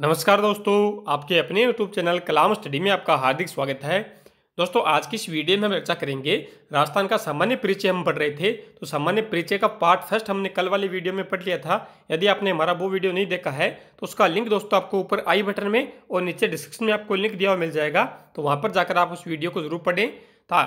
नमस्कार दोस्तों आपके अपने यूट्यूब चैनल कलाम स्टडी में आपका हार्दिक स्वागत है दोस्तों आज की इस वीडियो में हम चर्चा करेंगे राजस्थान का सामान्य परिचय हम पढ़ रहे थे तो सामान्य परिचय का पार्ट फर्स्ट हमने कल वाली वीडियो में पढ़ लिया था यदि आपने हमारा वो वीडियो नहीं देखा है तो उसका लिंक दोस्तों आपको ऊपर आई बटन में और नीचे डिस्क्रिप्शन में आपको लिंक दिया हुआ मिल जाएगा तो वहाँ पर जाकर आप उस वीडियो को जरूर पढ़ें था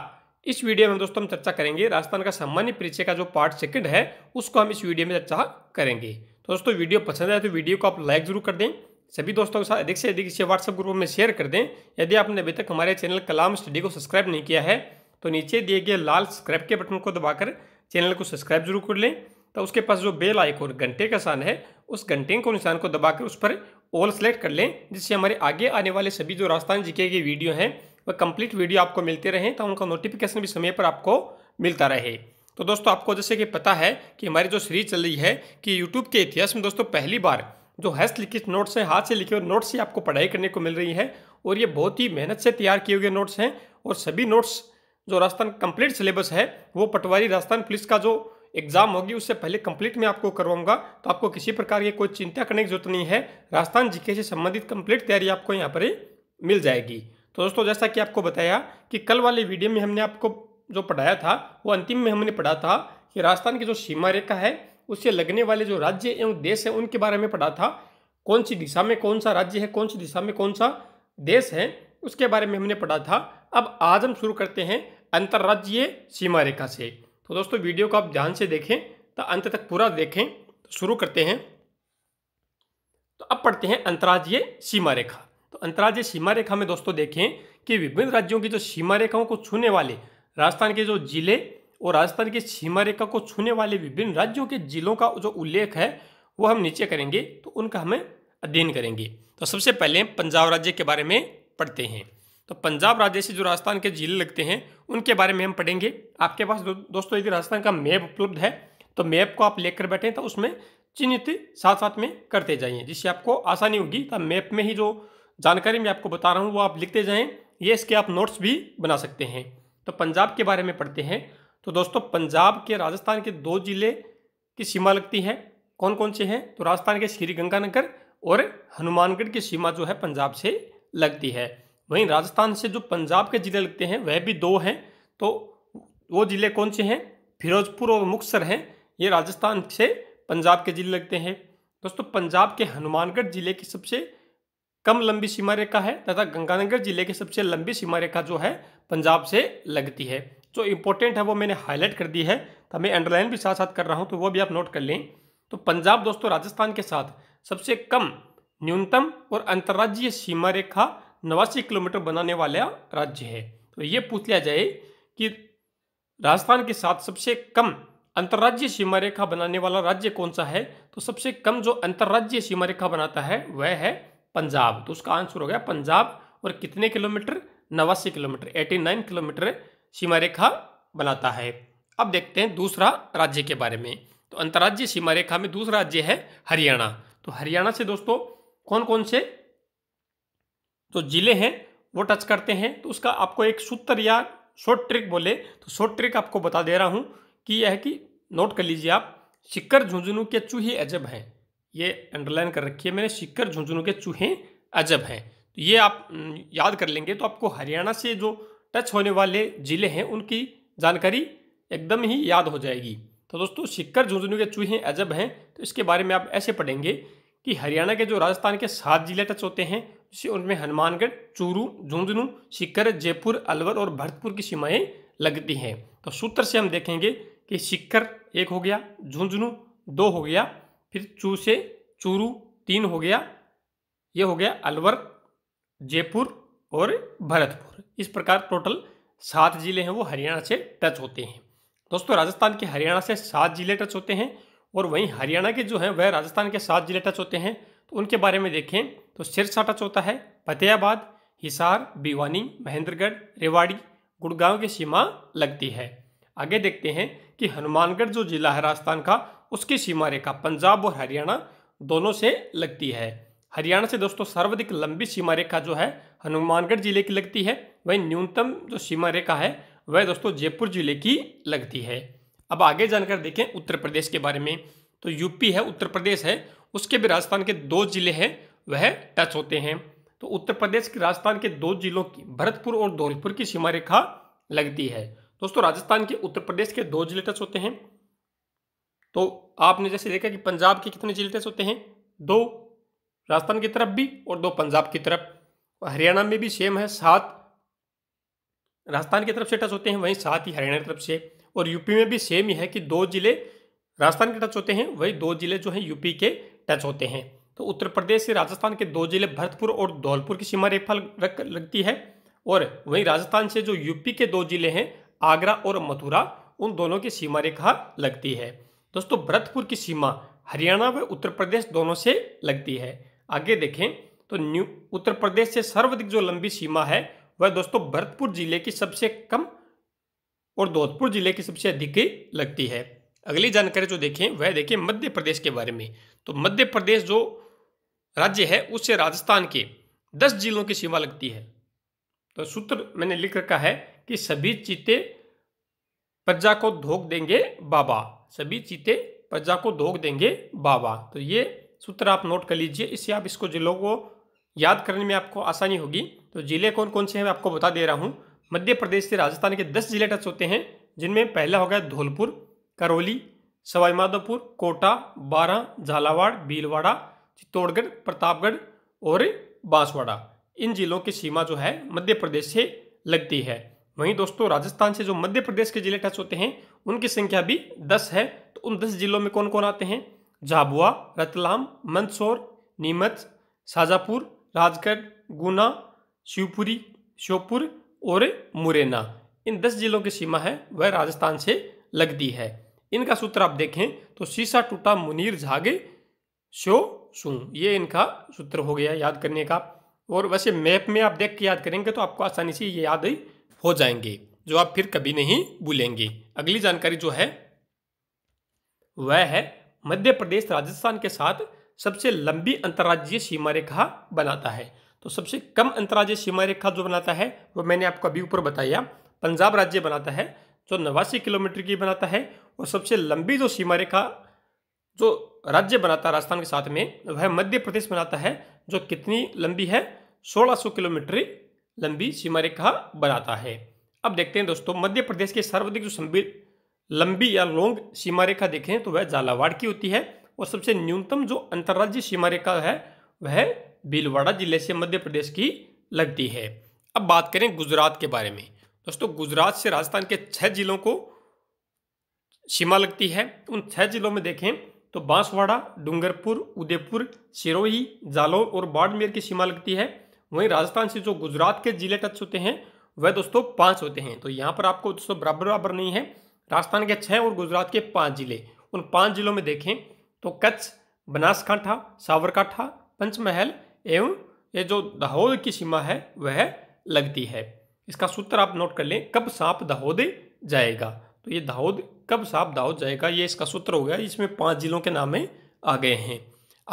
इस वीडियो में दोस्तों हम चर्चा करेंगे राजस्थान का सामान्य परिचय का जो पार्ट सेकंड है उसको हम इस वीडियो में चर्चा करेंगे तो दोस्तों वीडियो पसंद आए तो वीडियो को आप लाइक जरूर कर दें सभी दोस्तों के साथ अधिक से अधिक इसे व्हाट्सएप ग्रुप में शेयर कर दें यदि आपने अभी तक हमारे चैनल कलाम स्टडी को सब्सक्राइब नहीं किया है तो नीचे दिए गए लाल सब्सक्राइब के बटन को दबाकर चैनल को सब्सक्राइब जरूर कर लें तो उसके पास जो बेल और घंटे का निशान है उस घंटे को निशान को दबाकर उस पर ऑल सेलेक्ट कर लें जिससे हमारे आगे आने वाले सभी जो राजस्थान जीके की वीडियो हैं वह कंप्लीट वीडियो आपको मिलते रहें तो उनका नोटिफिकेशन भी समय पर आपको मिलता रहे तो दोस्तों आपको जैसे कि पता है कि हमारी जो सीरीज चल रही है कि यूट्यूब के इतिहास में दोस्तों पहली बार जो हस्त लिखित नोट्स हैं हाथ से लिखे हुए नोट्स ही आपको पढ़ाई करने को मिल रही है और ये बहुत ही मेहनत से तैयार किए हुए नोट्स हैं और सभी नोट्स जो राजस्थान कंप्लीट सिलेबस है वो पटवारी राजस्थान पुलिस का जो एग्जाम होगी उससे पहले कंप्लीट में आपको करवाऊंगा तो आपको किसी प्रकार की कोई चिंता करने की जरूरत नहीं है राजस्थान जीके से संबंधित कंप्लीट तैयारी आपको यहाँ पर मिल जाएगी तो दोस्तों जैसा कि आपको बताया कि कल वाले वीडियो में हमने आपको जो पढ़ाया था वो अंतिम में हमने पढ़ा था कि राजस्थान की जो सीमा रेखा है उससे लगने वाले जो राज्य एवं देश है उनके बारे में पढ़ा था कौन सी दिशा में कौन सा राज्य है कौन सी दिशा में कौन सा देश है उसके बारे में हमने पढ़ा था अब आज हम शुरू करते हैं अंतर्राज्यीय सीमा रेखा से तो दोस्तों वीडियो को आप ध्यान से देखें तो अंत तक पूरा देखें तो शुरू करते हैं तो अब पढ़ते हैं अंतर्राज्यीय सीमा रेखा तो अंतर्राज्यीय सीमा रेखा में दोस्तों देखें कि विभिन्न राज्यों की जो सीमा रेखाओं को छूने वाले राजस्थान के जो जिले और राजस्थान की सीमा रेखा को छूने वाले विभिन्न राज्यों के जिलों का जो उल्लेख है वो हम नीचे करेंगे तो उनका हमें अध्ययन करेंगे तो सबसे पहले पंजाब राज्य के बारे में पढ़ते हैं तो पंजाब राज्य से जो राजस्थान के जिले लगते हैं उनके बारे में हम पढ़ेंगे आपके पास दो, दोस्तों यदि राजस्थान का मैप उपलब्ध है तो मैप को आप लेकर बैठें तो उसमें चिन्हित साथ साथ में करते जाइए जिससे आपको आसानी होगी तो मैप में ही जो जानकारी मैं आपको बता रहा हूँ वो आप लिखते जाएँ ये इसके आप नोट्स भी बना सकते हैं तो पंजाब के बारे में पढ़ते हैं तो दोस्तों पंजाब के राजस्थान के दो जिले की सीमा लगती है कौन कौन से हैं तो राजस्थान के श्री गंगानगर और हनुमानगढ़ की सीमा जो है पंजाब से लगती है वहीं राजस्थान से जो पंजाब के ज़िले लगते हैं वह भी दो हैं तो वो ज़िले कौन से हैं फिरोजपुर और मुक्सर हैं ये राजस्थान से पंजाब के ज़िले लगते हैं दोस्तों पंजाब के हनुमानगढ़ ज़िले की सबसे कम लंबी सीमा रेखा है तथा गंगानगर ज़िले की सबसे लंबी सीमा रेखा जो है पंजाब से लगती है जो इम्पोर्टेंट है वो मैंने हाईलाइट कर दी है तो मैं अंडरलाइन भी साथ साथ कर रहा हूँ तो वो भी आप नोट कर लें तो पंजाब दोस्तों राजस्थान के साथ सबसे कम न्यूनतम और अंतर्राज्यीय सीमा रेखा नवासी किलोमीटर बनाने वाला राज्य है तो ये पूछ लिया जाए कि राजस्थान के साथ सबसे कम अंतर्राज्यीय सीमा रेखा बनाने वाला राज्य कौन सा है तो सबसे कम जो अंतर्राज्यीय सीमा रेखा बनाता है वह है पंजाब तो उसका आंसर हो गया पंजाब और कितने किलोमीटर नवासी किलोमीटर एटी नाइन किलोमीटर सीमा रेखा बनाता है अब देखते हैं दूसरा राज्य के बारे में तो अंतर्राज्य सीमा रेखा में दूसरा राज्य है हरियाणा तो हरियाणा से दोस्तों कौन कौन से जो तो जिले हैं वो टच करते हैं तो उसका आपको एक सूत्र या शॉर्ट ट्रिक बोले तो शॉर्ट ट्रिक आपको बता दे रहा हूँ कि यह है कि नोट कर लीजिए आप सिक्कर झुंझुनू के चूहे अजब हैं ये अंडरलाइन कर रखी है मैंने सिक्कर झुंझुनू के चूहे अजब हैं तो ये आप याद कर लेंगे तो आपको हरियाणा से जो टच होने वाले ज़िले हैं उनकी जानकारी एकदम ही याद हो जाएगी तो दोस्तों सिक्कर झुंझुनू के चूहे अजब हैं तो इसके बारे में आप ऐसे पढ़ेंगे कि हरियाणा के जो राजस्थान के सात जिले टच होते हैं जिसे उनमें हनुमानगढ़ चूरू झुंझुनू सिक्कर जयपुर अलवर और भरतपुर की सीमाएँ लगती हैं तो सूत्र से हम देखेंगे कि सिक्कर एक हो गया झुंझुनू दो हो गया फिर चू से चूरू तीन हो गया ये हो गया अलवर जयपुर और भरतपुर इस प्रकार टोटल सात जिले हैं वो हरियाणा से टच होते हैं दोस्तों राजस्थान के हरियाणा से सात जिले टच होते हैं और वहीं हरियाणा के जो हैं वह राजस्थान के सात जिले टच होते हैं तो उनके बारे में देखें तो सिरसा टच होता है फतेहाबाद हिसार भिवानी महेंद्रगढ़ रेवाड़ी गुड़गांव की सीमा लगती है आगे देखते हैं कि हनुमानगढ़ जो जिला है राजस्थान का उसकी सीमा रेखा पंजाब और हरियाणा दोनों से लगती है हरियाणा से दोस्तों सर्वाधिक लंबी सीमा रेखा जो है हनुमानगढ़ जिले की लगती है वहीं न्यूनतम जो सीमा रेखा है वह दोस्तों जयपुर जिले की लगती है अब आगे जानकर देखें उत्तर प्रदेश के बारे में तो यूपी है उत्तर प्रदेश है उसके भी राजस्थान के दो जिले हैं वह टच होते हैं तो उत्तर प्रदेश के राजस्थान के दो जिलों की भरतपुर और धौलपुर की सीमा रेखा लगती है दोस्तों राजस्थान के उत्तर प्रदेश के दो जिले टच होते हैं तो आपने जैसे देखा कि पंजाब के कितने जिले टच होते हैं दो राजस्थान की तरफ भी और दो पंजाब की तरफ हरियाणा में भी सेम है सात राजस्थान की तरफ से टच होते हैं वहीं सात ही हरियाणा की तरफ से और यूपी में भी सेम ही है कि दो जिले राजस्थान के टच होते हैं वही दो जिले जो हैं यूपी के टच होते हैं तो उत्तर प्रदेश से राजस्थान के दो जिले भरतपुर और धौलपुर की सीमा रेखा रख लगती है और वहीं राजस्थान से जो यूपी के दो जिले हैं आगरा और मथुरा उन दोनों की सीमा रेखा लगती है दोस्तों भरतपुर की सीमा हरियाणा व उत्तर प्रदेश दोनों से लगती है आगे देखें तो न्यू उत्तर प्रदेश से सर्वाधिक जो लंबी सीमा है वह दोस्तों भरतपुर जिले की सबसे कम और जोधपुर जिले की सबसे अधिक लगती है अगली जानकारी जो देखें वह देखें मध्य प्रदेश के बारे में तो मध्य प्रदेश जो राज्य है उससे राजस्थान के दस जिलों की सीमा लगती है तो सूत्र मैंने लिख रखा है कि सभी चीते प्रजा को धोख देंगे बाबा सभी चीते प्रजा को धोख देंगे बाबा तो ये सूत्र आप नोट कर लीजिए इससे आप इसको जिलों को याद करने में आपको आसानी होगी तो ज़िले कौन कौन से हैं मैं आपको बता दे रहा हूँ मध्य प्रदेश से राजस्थान के दस ज़िले टच होते हैं जिनमें पहला हो गया धौलपुर करौली सवाईमाधोपुर कोटा बारह झालावाड़ भीलवाड़ा चित्तौड़गढ़ प्रतापगढ़ और बांसवाड़ा इन जिलों की सीमा जो है मध्य प्रदेश से लगती है वहीं दोस्तों राजस्थान से जो मध्य प्रदेश के जिले टच होते हैं उनकी संख्या भी दस है तो उन दस जिलों में कौन कौन आते हैं झाबुआ रतलाम मंदसौर नीमच शाजापुर राजगढ़ गुना शिवपुरी श्योपुर और मुरैना इन दस जिलों की सीमा है वह राजस्थान से लगती है इनका सूत्र आप देखें तो सीसा टूटा मुनीर झागे शो सू ये इनका सूत्र हो गया याद करने का और वैसे मैप में आप देख के याद करेंगे तो आपको आसानी से ये याद हो जाएंगे जो आप फिर कभी नहीं भूलेंगे अगली जानकारी जो है वह है मध्य प्रदेश राजस्थान के साथ सबसे लंबी अंतर्राज्यीय सीमा रेखा बनाता है तो सबसे कम अंतर्राज्यीय सीमा रेखा जो बनाता है वो मैंने आपको अभी ऊपर बताया पंजाब राज्य बनाता है जो नवासी किलोमीटर की बनाता है और सबसे लंबी जो सीमा रेखा जो राज्य बनाता है राजस्थान के साथ में वह मध्य प्रदेश बनाता है जो कितनी लंबी है 1600 किलोमीटर लंबी सीमा रेखा बनाता है अब देखते हैं दोस्तों मध्य प्रदेश के सर्वाधिक जो लंबी या लॉन्ग सीमा रेखा देखें तो वह झालावाड़ की होती है और सबसे न्यूनतम जो अंतर्राज्यीय सीमा रेखा है वह भीलवाड़ा जिले से मध्य प्रदेश की लगती है अब बात करें गुजरात के बारे में दोस्तों गुजरात से राजस्थान के छः जिलों को सीमा लगती है उन छः जिलों में देखें तो बांसवाड़ा डूंगरपुर उदयपुर सिरोही जालौर और बाड़मेर की सीमा लगती है वहीं राजस्थान से जो गुजरात के जिले टच होते हैं वह दोस्तों पाँच होते हैं तो यहाँ पर आपको दोस्तों बराबर बराबर नहीं है राजस्थान के छः और गुजरात के पाँच जिले उन पाँच जिलों में देखें तो कच्छ बनासकांठा सावरकांठा पंचमहल एवं ये जो दाहोद की सीमा है वह लगती है इसका सूत्र आप नोट कर लें कब सांप दाहोद जाएगा तो ये दाहोद कब सांप दाहोद जाएगा ये इसका सूत्र हो गया इसमें पांच जिलों के नाम आ गए हैं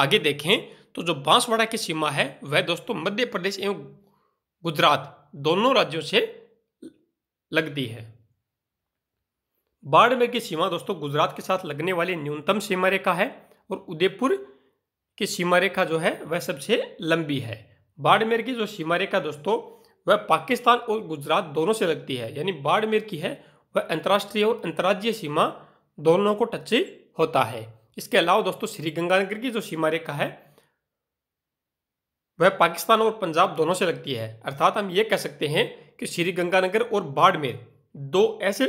आगे देखें तो जो बांसवाड़ा की सीमा है वह दोस्तों मध्य प्रदेश एवं गुजरात दोनों राज्यों से लगती है बाड़मेर की सीमा दोस्तों गुजरात के साथ लगने वाली न्यूनतम सीमा रेखा है और उदयपुर की सीमा रेखा जो है वह सबसे लंबी है बाड़मेर की जो सीमा रेखा दोस्तों वह पाकिस्तान और गुजरात दोनों से लगती है यानी बाड़मेर की है वह अंतर्राष्ट्रीय और अंतर्राज्यीय सीमा दोनों को टच होता है इसके अलावा दोस्तों श्री गंगानगर की जो सीमा रेखा है वह पाकिस्तान और पंजाब दोनों से लगती है अर्थात हम ये कह सकते हैं कि श्री गंगानगर और बाड़मेर दो ऐसे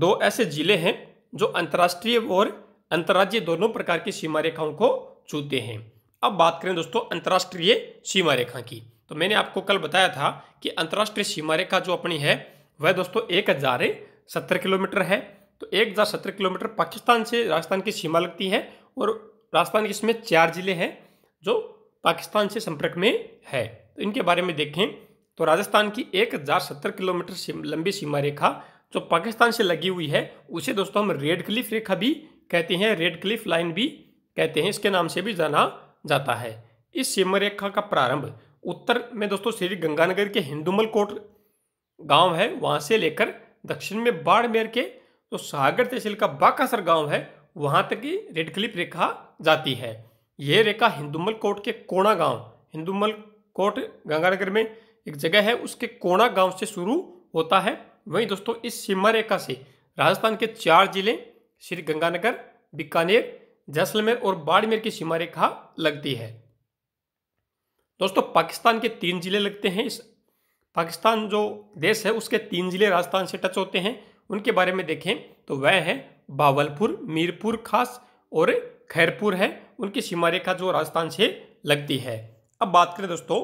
दो ऐसे ज़िले हैं जो अंतर्राष्ट्रीय और अंतर्राज्यीय दोनों प्रकार की सीमा रेखाओं को छूते हैं अब बात करें दोस्तों अंतर्राष्ट्रीय सीमा रेखा की तो मैंने आपको कल बताया था कि अंतर्राष्ट्रीय सीमा रेखा जो अपनी है वह दोस्तों एक हज़ार सत्तर किलोमीटर है तो एक हज़ार सत्तर किलोमीटर पाकिस्तान से राजस्थान की सीमा लगती है और राजस्थान के इसमें चार ज़िले हैं जो पाकिस्तान से संपर्क में है तो इनके बारे में देखें तो राजस्थान की एक हज़ार सत्तर किलोमीटर लंबी सीमा रेखा जो पाकिस्तान से लगी हुई है उसे दोस्तों हम रेड क्लिफ रेखा भी कहते हैं रेड क्लिफ लाइन भी कहते हैं इसके नाम से भी जाना जाता है इस सीमा रेखा का प्रारंभ उत्तर में दोस्तों श्री गंगानगर के हिंदुमल कोट गांव है वहाँ से लेकर दक्षिण में बाड़मेर के जो तो सागर तहसील का बाकासर गांव है वहाँ तक की रेड क्लिफ रेखा जाती है यह रेखा हिंदुमल कोट के कोणा गांव हिंदुमल कोट गंगानगर में एक जगह है उसके कोणा गांव से शुरू होता है वहीं दोस्तों इस सीमा रेखा से राजस्थान के चार जिले श्री गंगानगर बीकानेर जैसलमेर और बाड़मेर की सीमा रेखा लगती है दोस्तों पाकिस्तान के तीन जिले लगते हैं इस पाकिस्तान जो देश है उसके तीन जिले राजस्थान से टच होते हैं उनके बारे में देखें तो वह है बावलपुर मीरपुर खास और खैरपुर है उनकी सीमा रेखा जो राजस्थान से लगती है अब बात करें दोस्तों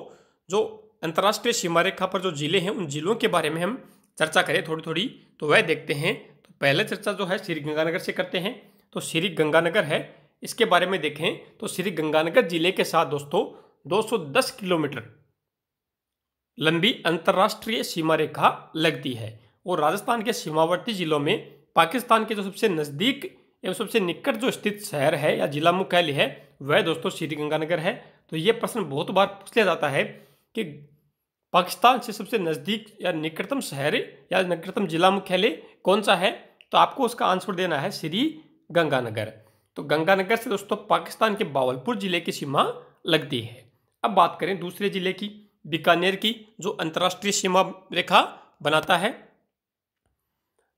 जो अंतर्राष्ट्रीय सीमा रेखा पर जो जिले हैं उन जिलों के बारे में हम चर्चा करें थोड़ी थोड़ी तो वह देखते हैं तो पहले चर्चा जो है श्री गंगानगर से करते हैं तो श्री गंगानगर है इसके बारे में देखें तो श्री गंगानगर जिले के साथ दोस्तों 210 किलोमीटर लंबी अंतर्राष्ट्रीय सीमा रेखा लगती है और राजस्थान के सीमावर्ती जिलों में पाकिस्तान के जो सबसे नज़दीक एवं सबसे निकट जो स्थित शहर है या जिला मुख्यालय है वह दोस्तों श्री गंगानगर है तो ये प्रश्न बहुत बार पूछ लिया जाता है कि पाकिस्तान से सबसे नज़दीक या निकटतम शहर या निकटतम जिला मुख्यालय कौन सा है तो आपको उसका आंसर देना है श्री गंगानगर तो गंगानगर से दोस्तों पाकिस्तान के बावलपुर जिले की सीमा लगती है अब बात करें दूसरे जिले की बीकानेर की जो अंतर्राष्ट्रीय सीमा रेखा बनाता है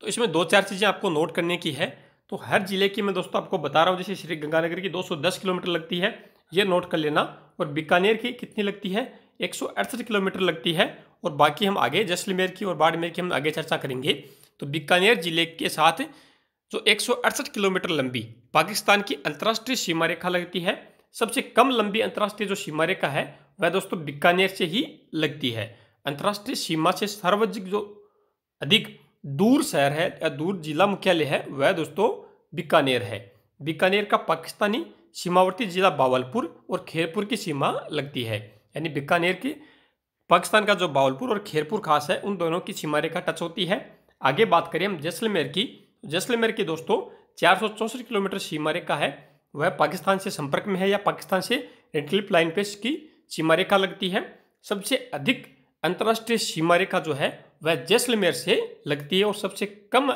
तो इसमें दो चार चीज़ें आपको नोट करने की है तो हर जिले की मैं दोस्तों आपको बता रहा हूँ जैसे श्री गंगानगर की 210 किलोमीटर लगती है ये नोट कर लेना और बीकानेर की कितनी लगती है एक किलोमीटर लगती है और बाकी हम आगे जैसलमेर की और बाड़मेर की हम आगे चर्चा करेंगे तो बीकानेर जिले के साथ जो एक किलोमीटर लंबी पाकिस्तान की अंतर्राष्ट्रीय सीमा रेखा लगती है सबसे कम लंबी अंतर्राष्ट्रीय जो सीमा रेखा है वह दोस्तों बीकानेर से ही लगती है अंतर्राष्ट्रीय सीमा से सर्वाधिक जो अधिक दूर शहर है या दूर जिला मुख्यालय है वह दोस्तों बीकानेर है बीकानेर का पाकिस्तानी सीमावर्ती जिला बावलपुर और खेरपुर की सीमा लगती है यानी बीकानेर की पाकिस्तान का जो बावलपुर और खेरपुर खास है उन दोनों की सीमा रेखा टच होती है आगे बात करें हम जैसलमेर की जैसलमेर की दोस्तों चार किलोमीटर सीमा रेखा है वह पाकिस्तान से संपर्क में है या पाकिस्तान से रेडक्लिप लाइन पे इसकी सीमा रेखा लगती है सबसे अधिक अंतर्राष्ट्रीय सीमा रेखा जो है वह जैसलमेर से लगती है और सबसे कम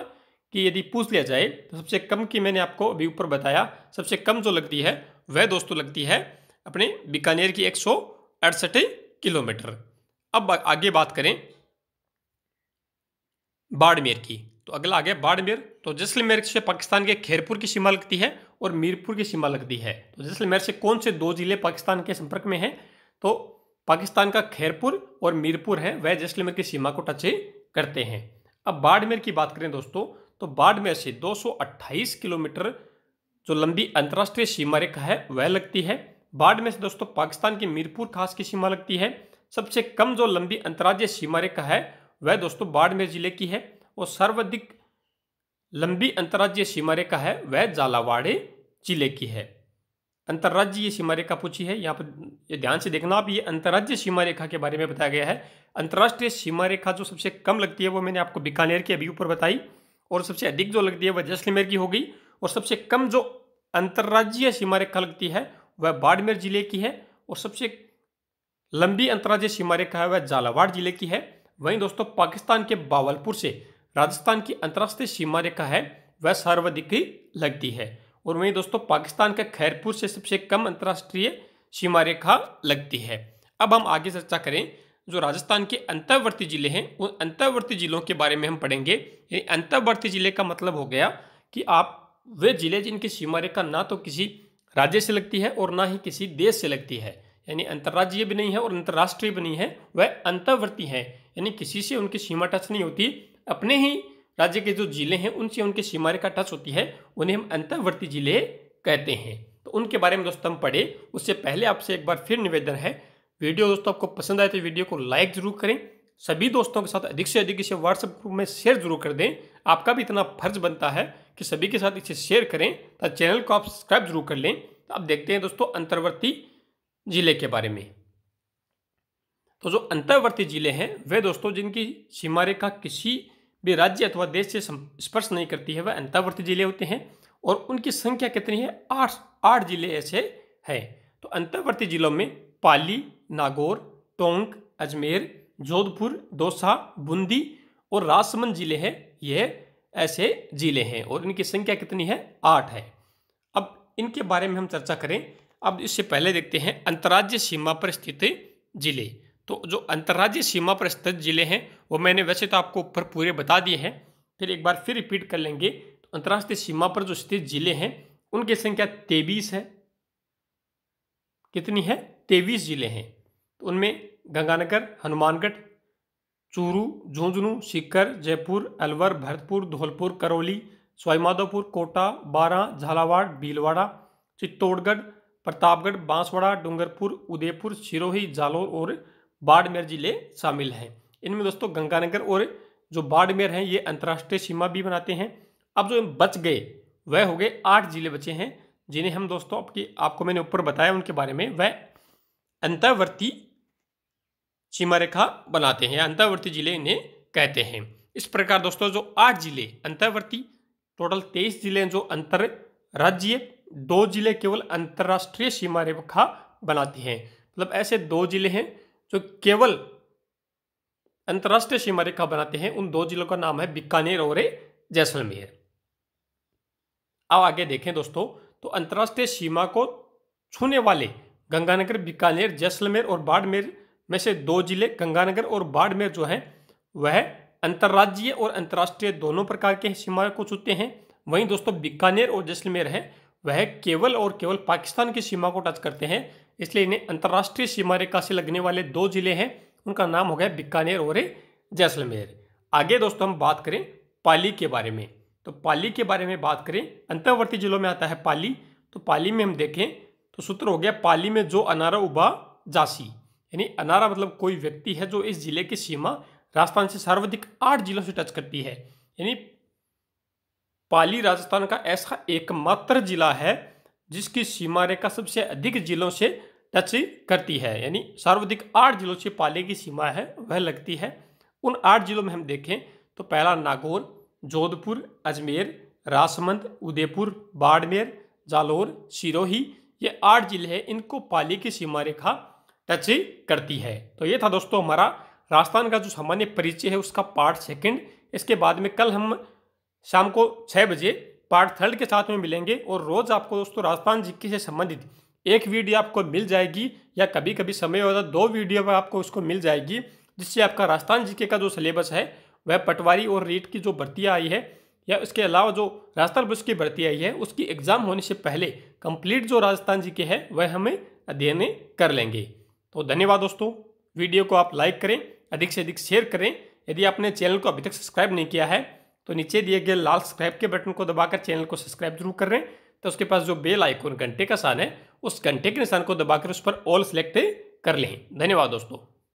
की यदि पूछ लिया जाए तो सबसे कम की मैंने आपको अभी ऊपर बताया सबसे कम जो लगती है वह दोस्तों लगती है अपने बीकानेर की एक सौ अड़सठ किलोमीटर अब आगे बात करें बाड़मेर की तो अगला आ गया बाड़मेर तो जैसलमेर से पाकिस्तान के खैरपुर की सीमा लगती है और मीरपुर की सीमा लगती है तो जैसलमेर से कौन से दो जिले पाकिस्तान के संपर्क में हैं तो पाकिस्तान का खैरपुर और मीरपुर है वह जैसलमेर की सीमा को टच करते हैं अब बाड़मेर की बात करें दोस्तों तो बाड़मेर से दो किलोमीटर जो लंबी अंतर्राष्ट्रीय सीमा रेखा है वह लगती है में से दोस्तों पाकिस्तान की मीरपुर खास की सीमा लगती है सबसे कम जो लंबी अंतर्राज्यीय सीमा रेखा है वह दोस्तों बाड़मेर जिले की है और सर्वाधिक लंबी अंतर्राज्यीय सीमा रेखा है वह झालावाड़े जिले की है अंतर्राज्यीय सीमा रेखा पूछी है यहाँ पर ध्यान से देखना आप ये अंतर्राज्यीय सीमा रेखा के बारे में बताया गया है अंतर्राष्ट्रीय सीमा रेखा जो सबसे कम लगती है वो मैंने आपको बीकानेर के अभी ऊपर बताई और सबसे अधिक जो लगती है वह जैसलमेर की हो गई और सबसे कम जो अंतर्राज्यीय सीमा रेखा लगती है वह बाड़मेर जिले की है और सबसे लंबी अंतर्राज्य सीमा रेखा है वह झालावाड़ जिले की है वहीं दोस्तों पाकिस्तान के बावलपुर से राजस्थान की अंतर्राष्ट्रीय सीमा रेखा है वह सर्वाधिक ही लगती है और वहीं दोस्तों पाकिस्तान के खैरपुर से सबसे कम अंतर्राष्ट्रीय सीमा रेखा लगती है अब हम आगे चर्चा करें जो राजस्थान के अंतर्वर्ती जिले हैं उन अंतर्वर्ती जिलों के बारे में हम पढ़ेंगे अंतर्वर्ती जिले का मतलब हो गया कि आप वे जिले जिनकी सीमा रेखा ना तो किसी राज्य से लगती है और ना ही किसी देश से लगती है यानी अंतर्राज्यीय भी नहीं है और अंतर्राष्ट्रीय भी नहीं है वह अंतर्वर्ती है यानी किसी से उनकी सीमा टच नहीं होती अपने ही राज्य के जो जिले हैं उनसे उनकी सीमा रेखा टच होती है उन्हें हम अंतर्वर्ती जिले कहते हैं तो उनके बारे में दोस्तों हम पढ़े उससे पहले आपसे एक बार फिर निवेदन है वीडियो दोस्तों आपको पसंद आए तो वीडियो को लाइक जरूर करें सभी दोस्तों के साथ अधिक से अधिक इसे व्हाट्सएप ग्रुप में शेयर जरूर कर दें आपका भी इतना फर्ज बनता है कि सभी के साथ इसे शेयर करें तथा तो चैनल को आप सब्सक्राइब जरूर कर लें तो अब देखते हैं दोस्तों अंतर्वर्ती जिले के बारे में तो जो अंतर्वर्ती जिले हैं वे दोस्तों जिनकी सीमा रेखा किसी भी राज्य अथवा देश से स्पर्श नहीं करती है वह अंतर्वर्ती जिले होते हैं और उनकी संख्या कितनी है आठ आठ जिले ऐसे हैं तो अंतर्वर्ती जिलों में पाली नागौर टोंक अजमेर जोधपुर दौसा बूंदी और राजसमंद जिले हैं यह ऐसे जिले हैं और इनकी संख्या कितनी है आठ है अब इनके बारे में हम चर्चा करें अब इससे पहले देखते हैं अंतर्राज्य सीमा पर स्थित जिले तो जो अंतर्राज्य सीमा पर स्थित जिले हैं वो मैंने वैसे तो आपको ऊपर पूरे बता दिए हैं फिर एक बार फिर रिपीट कर लेंगे तो अंतर्राष्ट्रीय सीमा पर जो स्थित जिले हैं उनकी संख्या तेईस है कितनी है तेईस जिले हैं तो उनमें गंगानगर हनुमानगढ़ चूरू झुंझुनू सीकर जयपुर अलवर भरतपुर धौलपुर करौली सवाईमाधोपुर कोटा बारा झालावाड़ भीलवाड़ा चित्तौड़गढ़ प्रतापगढ़ बांसवाड़ा डूंगरपुर उदयपुर सिरोही जालौर और बाड़मेर जिले शामिल हैं इनमें दोस्तों गंगानगर और जो बाड़मेर हैं ये अंतर्राष्ट्रीय सीमा भी बनाते हैं अब जो बच गए वह हो गए आठ जिले बचे हैं जिन्हें हम दोस्तों आपकी आपको मैंने ऊपर बताया उनके बारे में वह अंतर्वर्ती सीमा रेखा बनाते हैं अंतर्वर्ती जिले इन्हें कहते हैं इस प्रकार दोस्तों जो आठ जिले अंतर्वर्ती टोटल तेईस जिले हैं जो अंतर राज्य दो जिले केवल अंतर्राष्ट्रीय सीमा रेखा बनाते हैं मतलब ऐसे दो जिले हैं जो केवल अंतर्राष्ट्रीय सीमा रेखा बनाते हैं उन दो जिलों का नाम है बीकानेर और जैसलमेर अब आगे देखें दोस्तों तो अंतर्राष्ट्रीय सीमा को छूने वाले गंगानगर बीकानेर जैसलमेर और बाड़मेर में से दो जिले गंगानगर और बाड़मेर जो हैं वह अंतर्राज्यीय और अंतर्राष्ट्रीय दोनों प्रकार के सीमा को छूते हैं वहीं दोस्तों बीकानेर और जैसलमेर है वह केवल और केवल पाकिस्तान की सीमा को टच करते हैं इसलिए इन्हें अंतर्राष्ट्रीय सीमा रेखा से लगने वाले दो जिले हैं उनका नाम हो गया बीकानेर और जैसलमेर आगे दोस्तों हम बात करें पाली के बारे में तो पाली के बारे में बात करें अंतर्वर्ती जिलों में आता है पाली तो पाली में हम देखें तो सूत्र हो गया पाली में जो अनारा उबा जासी यानी अनारा मतलब कोई व्यक्ति है जो इस जिले की सीमा राजस्थान से सर्वाधिक आठ जिलों से टच करती है यानी पाली राजस्थान का ऐसा एकमात्र जिला है जिसकी सीमा रेखा सबसे अधिक जिलों से टच करती है यानी सर्वाधिक आठ जिलों से पाली की सीमा है वह लगती है उन आठ जिलों में हम देखें तो पहला नागौर जोधपुर अजमेर राजसमंद उदयपुर बाड़मेर जालौर सिरोही ये आठ जिले हैं इनको पाली की सीमा रेखा टच करती है तो ये था दोस्तों हमारा राजस्थान का जो सामान्य परिचय है उसका पार्ट सेकंड इसके बाद में कल हम शाम को छः बजे पार्ट थर्ड के साथ में मिलेंगे और रोज़ आपको दोस्तों राजस्थान जी से संबंधित एक वीडियो आपको मिल जाएगी या कभी कभी समय होता दो वीडियो आपको उसको मिल जाएगी जिससे आपका राजस्थान जीके का जो सिलेबस है वह पटवारी और रीट की जो भर्तियाँ आई है या इसके अलावा जो राजस्थान पुलिस की भर्ती आई है उसकी एग्ज़ाम होने से पहले कंप्लीट जो राजस्थान जी के है वह हमें अध्ययन कर लेंगे तो धन्यवाद दोस्तों वीडियो को आप लाइक करें अधिक से अधिक शेयर करें यदि आपने चैनल को अभी तक सब्सक्राइब नहीं किया है तो नीचे दिए गए लाल सब्सक्राइब के बटन को दबाकर चैनल को सब्सक्राइब जरूर कर रहे हैं तो उसके पास जो बेल आइकन घंटे का निशान है उस घंटे के निशान को दबाकर उस पर ऑल सेलेक्ट कर लें धन्यवाद दोस्तों